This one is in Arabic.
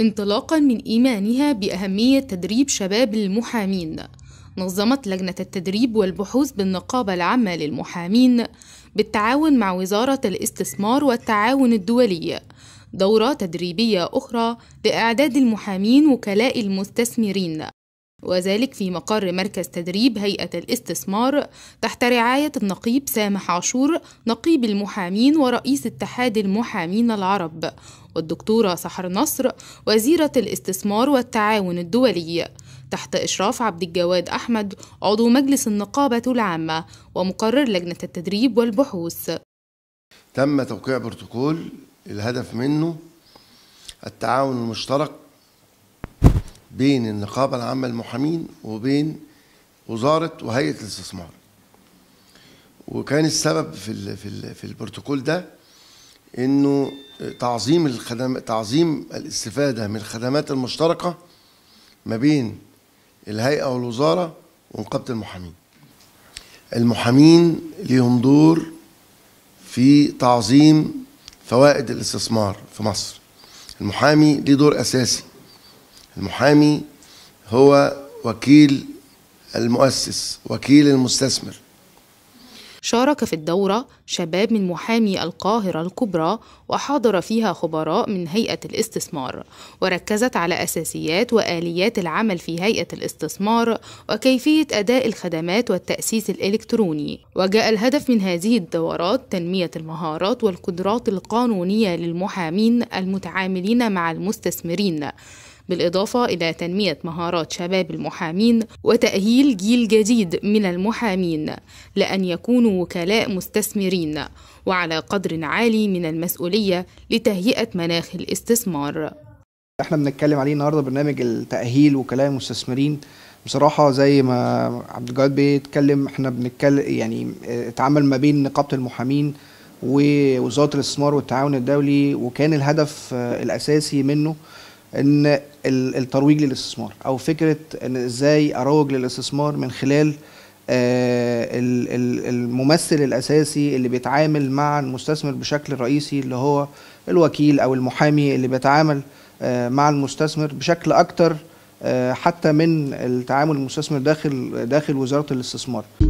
انطلاقا من إيمانها بأهمية تدريب شباب المحامين نظمت لجنة التدريب والبحوث بالنقابة العامة للمحامين بالتعاون مع وزارة الاستثمار والتعاون الدولي دورة تدريبية أخرى لإعداد المحامين وكلاء المستثمرين وذلك في مقر مركز تدريب هيئة الاستثمار تحت رعاية النقيب سامح عاشور نقيب المحامين ورئيس اتحاد المحامين العرب والدكتورة سحر نصر وزيرة الاستثمار والتعاون الدولي تحت إشراف عبد الجواد أحمد عضو مجلس النقابة العامة ومقرر لجنة التدريب والبحوث تم توقيع بروتوكول الهدف منه التعاون المشترك بين النقابة العامة للمحامين وبين وزارة وهيئة الاستثمار وكان السبب في الـ في الـ في البروتوكول ده انه تعظيم الخدم تعظيم الاستفادة من الخدمات المشتركة ما بين الهيئة والوزارة ونقابة المحامين المحامين ليهم دور في تعظيم فوائد الاستثمار في مصر المحامي ليه دور أساسي المحامي هو وكيل المؤسس وكيل المستثمر شارك في الدورة شباب من محامي القاهرة الكبرى وحاضر فيها خبراء من هيئة الاستثمار وركزت على أساسيات وآليات العمل في هيئة الاستثمار وكيفية أداء الخدمات والتأسيس الإلكتروني وجاء الهدف من هذه الدورات تنمية المهارات والقدرات القانونية للمحامين المتعاملين مع المستثمرين بالإضافة إلى تنمية مهارات شباب المحامين وتأهيل جيل جديد من المحامين لأن يكونوا وكلاء مستثمرين وعلى قدر عالي من المسؤولية لتهيئة مناخ الاستثمار احنا بنتكلم عليه النهارده برنامج التأهيل وكلاء المستثمرين بصراحة زي ما عبد الجواد بيتكلم احنا بنتكلم يعني اتعمل ما بين نقابة المحامين ووزارة الاستثمار والتعاون الدولي وكان الهدف الأساسي منه ان الترويج للاستثمار او فكره ان ازاي اروج للاستثمار من خلال آه، الممثل الاساسي اللي بيتعامل مع المستثمر بشكل رئيسي اللي هو الوكيل او المحامي اللي بيتعامل آه، مع المستثمر بشكل اكتر آه، حتى من التعامل المستثمر داخل داخل وزاره الاستثمار